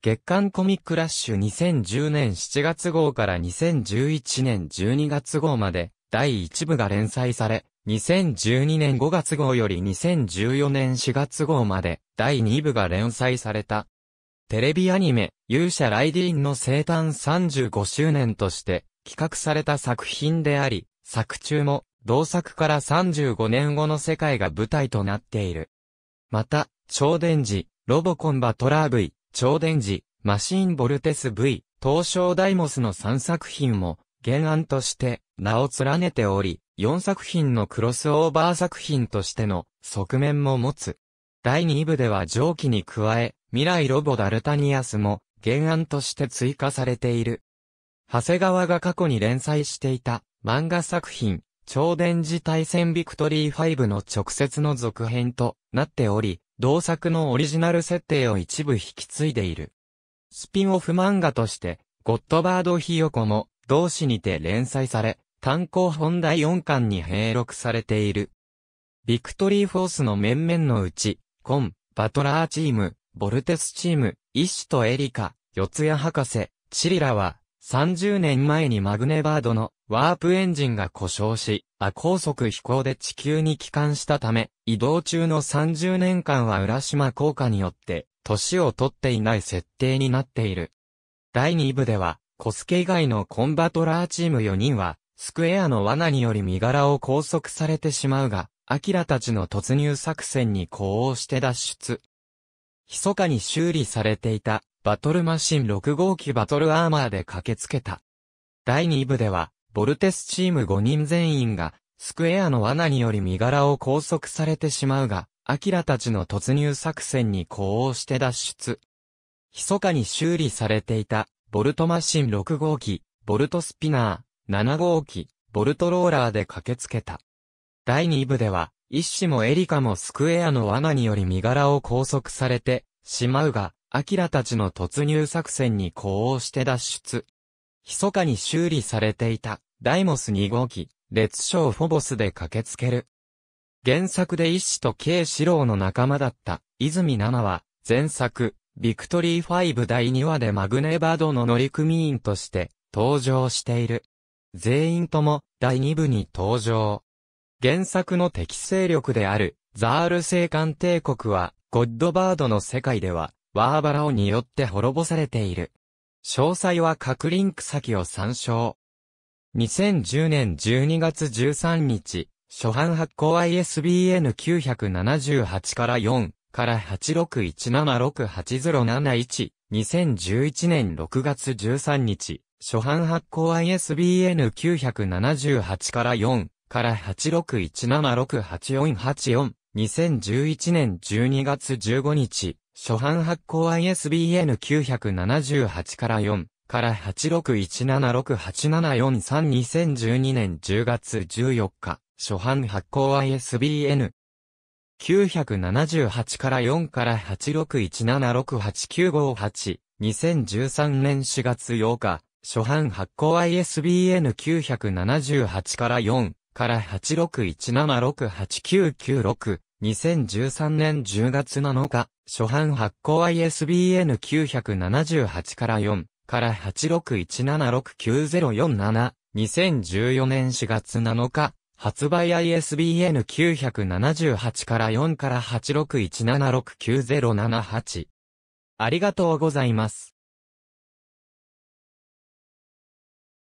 月刊コミックラッシュ2010年7月号から2011年12月号まで第1部が連載され、2012年5月号より2014年4月号まで第2部が連載された。テレビアニメ、勇者ライディーンの生誕35周年として企画された作品であり、作中も同作から35年後の世界が舞台となっている。また、超電磁、ロボコンバトラーイ、超電磁、マシーンボルテス V、東証ダイモスの3作品も原案として名を連ねており、4作品のクロスオーバー作品としての側面も持つ。第2部では上記に加え、未来ロボダルタニアスも原案として追加されている。長谷川が過去に連載していた漫画作品、超電磁対戦ビクトリー5の直接の続編となっており、同作のオリジナル設定を一部引き継いでいる。スピンオフ漫画として、ゴッドバードヒヨコも、同誌にて連載され、単行本第4巻に併録されている。ビクトリーフォースの面々のうち、コン、バトラーチーム、ボルテスチーム、イシとエリカ、四谷博士、チリラは、30年前にマグネバードのワープエンジンが故障し、亜高速飛行で地球に帰還したため、移動中の30年間は浦島効果によって、年を取っていない設定になっている。第2部では、コスケ以外のコンバトラーチーム4人は、スクエアの罠により身柄を拘束されてしまうが、アキラたちの突入作戦に呼応して脱出。密かに修理されていたバトルマシン6号機バトルアーマーで駆けつけた。第2部では、ボルテスチーム5人全員が、スクエアの罠により身柄を拘束されてしまうが、アキラたちの突入作戦に呼応して脱出。密かに修理されていた、ボルトマシン6号機、ボルトスピナー、7号機、ボルトローラーで駆けつけた。第2部では、一子もエリカもスクエアの罠により身柄を拘束されてしまうが、アキラたちの突入作戦に呼応して脱出。密かに修理されていた、ダイモス2号機、列将フォボスで駆けつける。原作で一子と慶四郎の仲間だった、泉七は、前作、ビクトリー5第2話でマグネバードの乗組員として、登場している。全員とも、第2部に登場。原作の敵勢力である、ザール星艦帝国は、ゴッドバードの世界では、ワーバラオによって滅ぼされている。詳細は各リンク先を参照。2010年12月13日、初版発行 ISBN 978から4から8 6 1 7 6 8 0 7 1 2011年6月13日、初版発行 ISBN 978から4から86176844、2011年12月15日、初版発行 ISBN 978から4から8617687432012年10月14日、初版発行 ISBN 978から4から861768958 2013年4月8日、初版発行 ISBN 978から4から861768996 2013年10月7日、初版発行 ISBN 978から4から861769047、2014年4月7日、発売 ISBN 978から4から861769078。ありがとうございます。